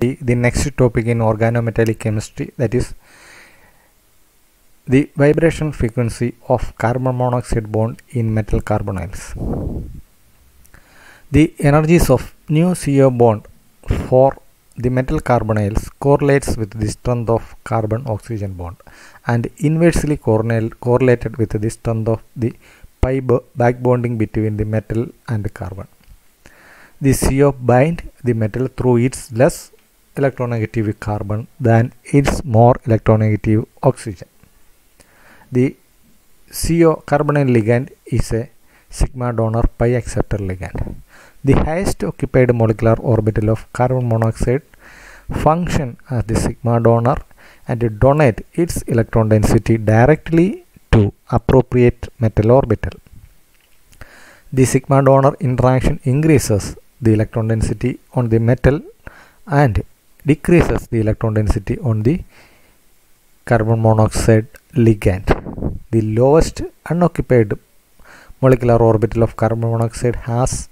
the, the next topic in organometallic chemistry that is the vibration frequency of carbon monoxide bond in metal carbonyls. The energies of new CO bond for the metal carbonyls correlates with the strength of carbon oxygen bond and inversely correlated with the strength of the pi back bonding between the metal and the carbon. The CO bind the metal through its less electronegative carbon than its more electronegative oxygen. The CO carbonyl ligand is a sigma donor pi acceptor ligand. The highest occupied molecular orbital of carbon monoxide function as the sigma donor and donate its electron density directly to appropriate metal orbital. The sigma donor interaction increases the electron density on the metal and decreases the electron density on the carbon monoxide ligand. The lowest unoccupied molecular orbital of carbon monoxide has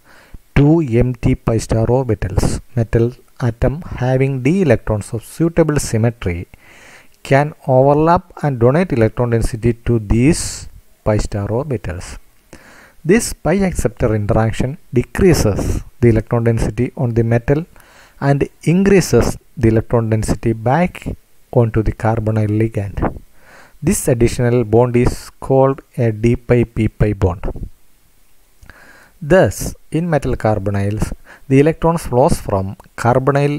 two empty pi star orbitals. Metal atom having d electrons of suitable symmetry can overlap and donate electron density to these pi star orbitals. This pi acceptor interaction decreases the electron density on the metal and increases the electron density back onto the carbonyl ligand. This additional bond is called a d pi p pi bond. Thus, in metal carbonyls, the electrons flows from carbonyl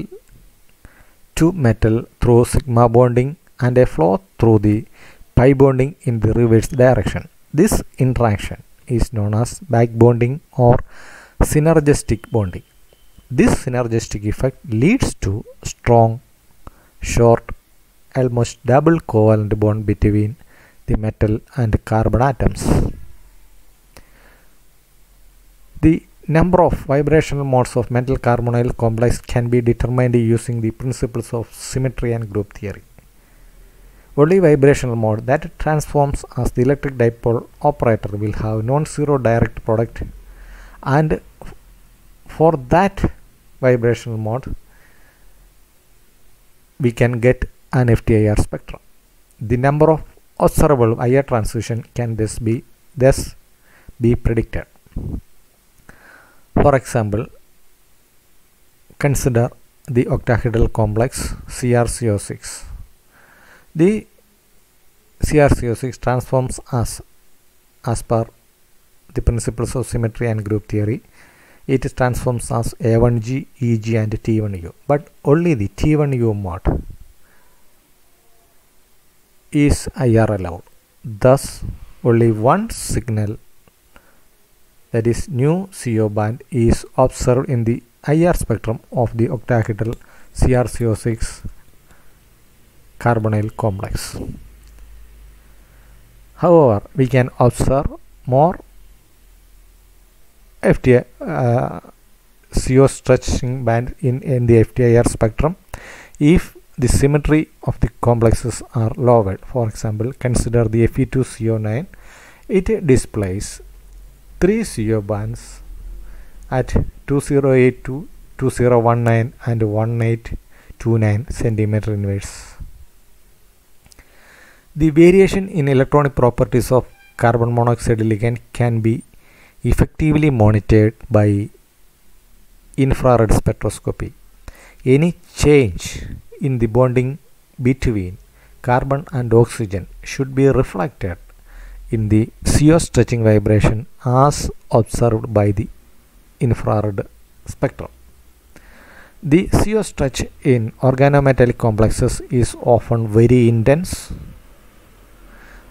to metal through sigma bonding and a flow through the pi bonding in the reverse direction. This interaction is known as back bonding or synergistic bonding. This synergistic effect leads to strong, short, almost double covalent bond between the metal and carbon atoms. The number of vibrational modes of metal carbonyl complex can be determined using the principles of symmetry and group theory. Only vibrational mode that transforms as the electric dipole operator will have non-zero direct product and for that vibrational mode we can get an FTIR spectrum. The number of observable IR transition can thus be thus be predicted. For example, consider the octahedral complex CrCO6. The CrCO6 transforms as as per the principles of symmetry and group theory it transforms as A1G, EG and T1U. But only the T1U mod is IR allowed. Thus, only one signal that is new CO band is observed in the IR spectrum of the octahedral CrCO6 carbonyl complex. However, we can observe more FTA uh, CO stretching band in, in the FTIR spectrum if the symmetry of the complexes are lowered. For example, consider the Fe2CO9. It displays three CO bands at 2082, 2019 and 1829 centimeter inverse. The variation in electronic properties of carbon monoxide ligand can be effectively monitored by infrared spectroscopy. Any change in the bonding between carbon and oxygen should be reflected in the CO stretching vibration as observed by the infrared spectrum. The CO stretch in organometallic complexes is often very intense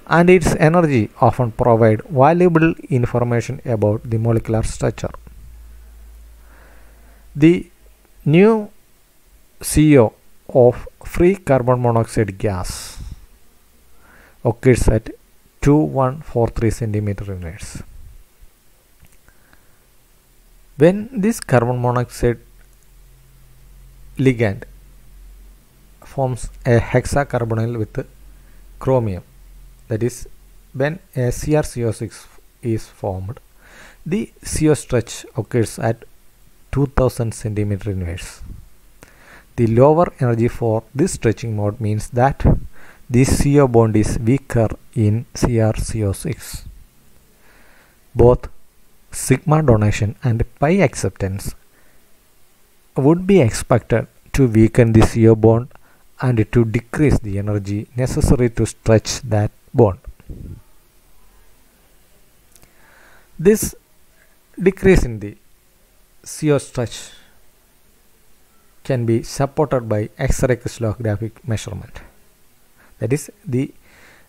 and its energy often provide valuable information about the molecular structure. The new CO of free carbon monoxide gas occurs at 2143 centimeter units. When this carbon monoxide ligand forms a hexacarbonyl with chromium that is when a CrCO6 is formed the CO stretch occurs at 2000 centimeter inverse the lower energy for this stretching mode means that this CO bond is weaker in CrCO6 both sigma donation and pi acceptance would be expected to weaken the CO bond and to decrease the energy necessary to stretch that bond. This decrease in the CO stretch can be supported by X-ray crystallographic measurement. That is, the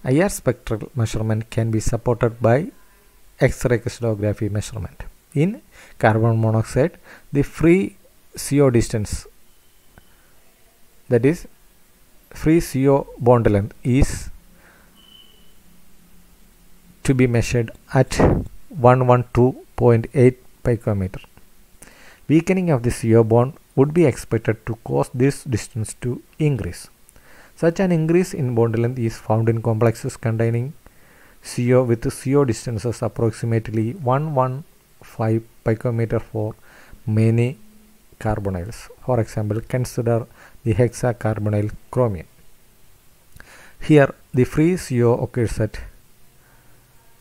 IR spectral measurement can be supported by X-ray crystallography measurement. In carbon monoxide, the free CO distance, that is, free CO bond length is to be measured at 112.8 picometer. Weakening of this bond would be expected to cause this distance to increase. Such an increase in bond length is found in complexes containing CO with CO distances approximately 115 picometer for many carbonyls. For example, consider the hexacarbonyl chromium. Here, the free CO occurs at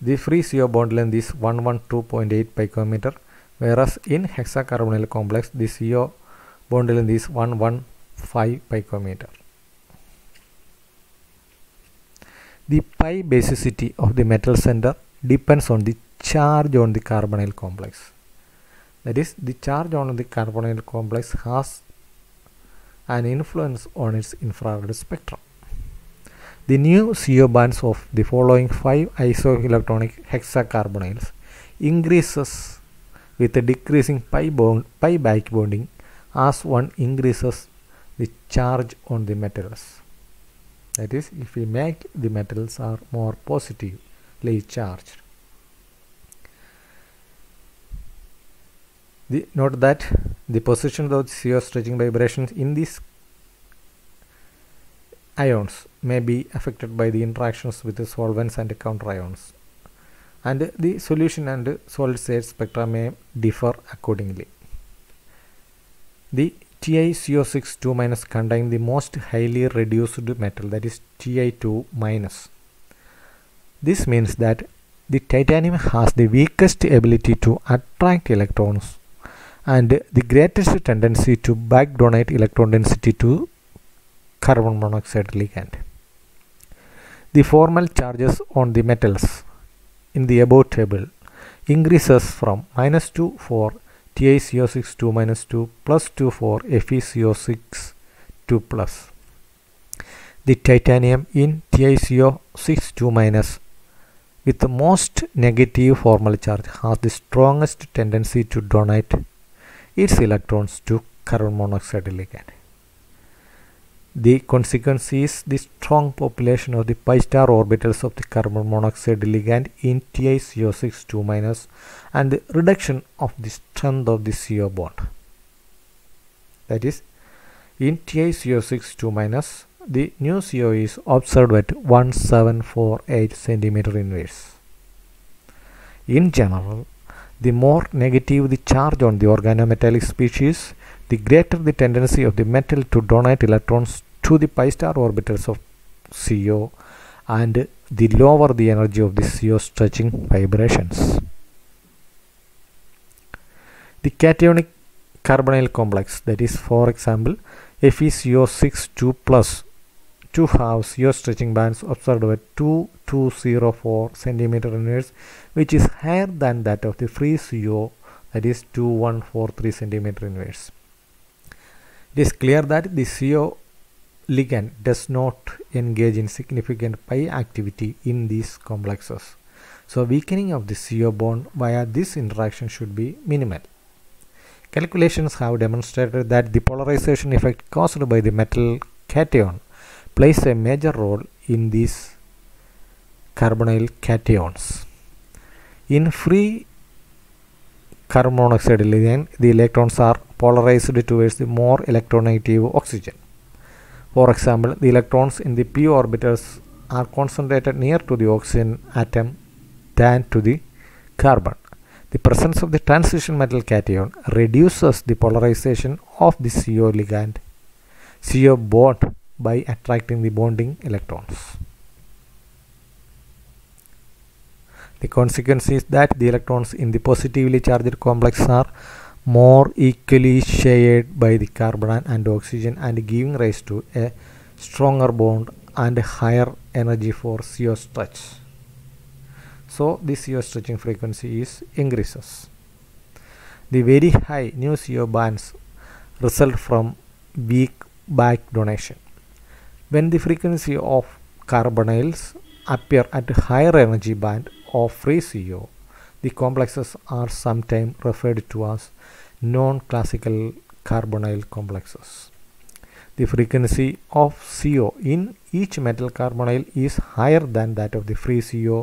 the free CO bond length is 112.8 picometer whereas in hexacarbonyl complex the CO bond length is 115 picometer. The pi basicity of the metal center depends on the charge on the carbonyl complex. That is the charge on the carbonyl complex has an influence on its infrared spectrum. The new CO bonds of the following 5 isoelectronic hexacarbonyls increases with a decreasing pi, bond, pi back bonding as one increases the charge on the metals. That is, if we make the metals are more positively charged. The, note that the position of the CO stretching vibrations in this ions may be affected by the interactions with the solvents and counter ions, and the solution and solid state spectra may differ accordingly. The TiCO6-2- minus contains the most highly reduced metal that is Ti2-. minus. This means that the titanium has the weakest ability to attract electrons and the greatest tendency to back donate electron density to carbon monoxide ligand. The formal charges on the metals in the above table increases from minus 2 for TiCO6 to minus 2 plus 2 for FeCO6 two plus. The titanium in TiCO6 two minus with the most negative formal charge has the strongest tendency to donate its electrons to carbon monoxide ligand. The consequence is the strong population of the pi star orbitals of the carbon monoxide ligand in TiCO6-2- and the reduction of the strength of the CO bond. That is, in TiCO6-2-, the new CO is observed at 1748 cm inverse. In general, the more negative the charge on the organometallic species, the greater the tendency of the metal to donate electrons to the pi star orbitals of CO and the lower the energy of the CO stretching vibrations. The cationic carbonyl complex that is for example FeCO62 plus to have CO stretching bands observed at 2204 centimeter inwards which is higher than that of the free CO that is 2143 centimeter inverse. It is clear that the CO ligand does not engage in significant pi activity in these complexes. So weakening of the CO bond via this interaction should be minimal. Calculations have demonstrated that the polarization effect caused by the metal cation plays a major role in these carbonyl cations. In free carbon monoxide ligand, the electrons are polarized towards the more electronegative oxygen. For example, the electrons in the p orbitals are concentrated near to the oxygen atom than to the carbon. The presence of the transition metal cation reduces the polarization of the CO ligand, CO bond by attracting the bonding electrons. The consequence is that the electrons in the positively charged complex are more equally shared by the carbon and oxygen and giving rise to a stronger bond and higher energy for CO stretch. So the CO stretching frequency is increases. The very high new CO bands result from weak back donation. When the frequency of carbonyls appear at higher energy band of free CO, the complexes are sometimes referred to as non-classical carbonyl complexes. The frequency of CO in each metal carbonyl is higher than that of the free CO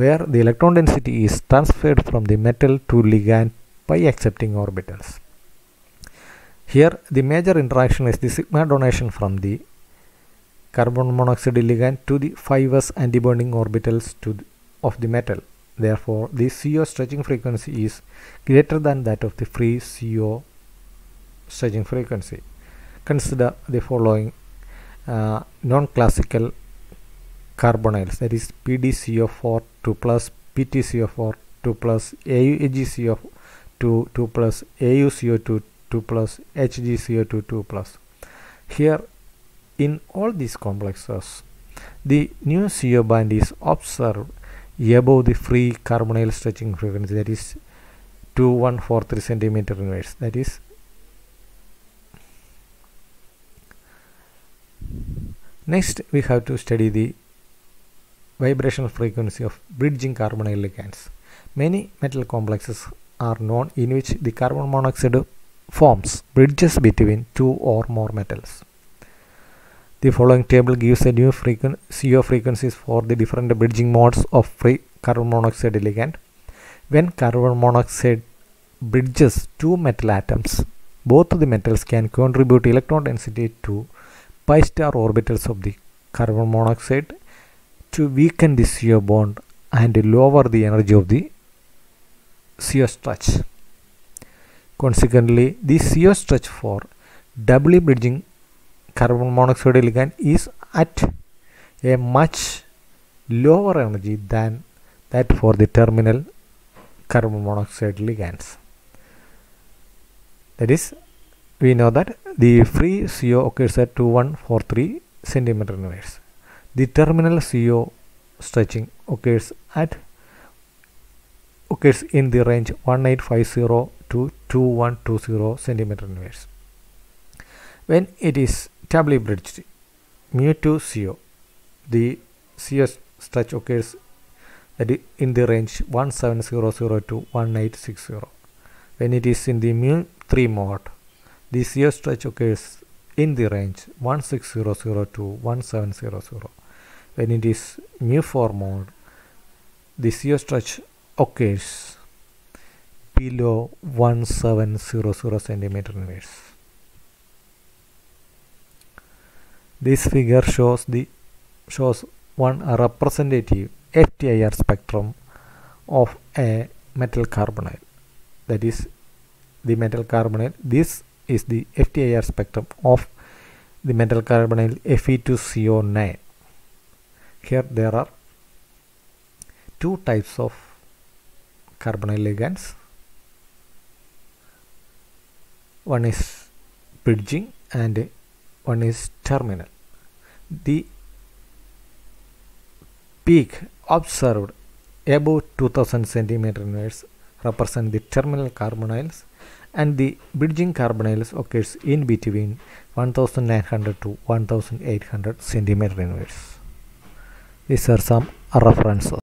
where the electron density is transferred from the metal to ligand by accepting orbitals. Here the major interaction is the sigma donation from the carbon monoxide ligand to the 5s antibonding orbitals the, of the metal. Therefore, the CO stretching frequency is greater than that of the free CO stretching frequency. Consider the following uh, non-classical carbonyls that is PdCO4 2 plus PtCO4 2 plus AuGCO2 2 plus AuCO2 2 plus HgCO2 2 plus. Here in all these complexes the new CO band is observed above the free carbonyl stretching frequency that is 2143 centimeter inverse that is next we have to study the vibrational frequency of bridging carbonyl ligands many metal complexes are known in which the carbon monoxide forms bridges between two or more metals the following table gives a new frequency, CO frequencies for the different bridging modes of free carbon monoxide ligand. When carbon monoxide bridges two metal atoms, both the metals can contribute electron density to pi star orbitals of the carbon monoxide to weaken the CO bond and lower the energy of the CO stretch. Consequently, the CO stretch for doubly bridging carbon monoxide ligand is at a much lower energy than that for the terminal carbon monoxide ligands. That is, we know that the free CO occurs at 2143 centimeter inverse. The terminal CO stretching occurs at occurs in the range 1850 to 2120 centimeter inverse. When it is doubly bridged mu to CO. The CS stretch occurs in the range 1700 to 1860. When it is in the mu 3 mode, the CO stretch occurs in the range 1600 to 1700. When it is mu 4 mode, the CO stretch occurs below 1700 centimeter inverse. This figure shows the shows one representative FTIR spectrum of a metal carbonate that is the metal carbonate this is the FTIR spectrum of the metal carbonyl Fe2CO9 here there are two types of carbonyl ligands one is bridging and one is terminal the peak observed above 2000 centimeter inverse represent the terminal carbonyls and the bridging carbonyls occurs in between 1900 to 1800 centimeter inverse these are some references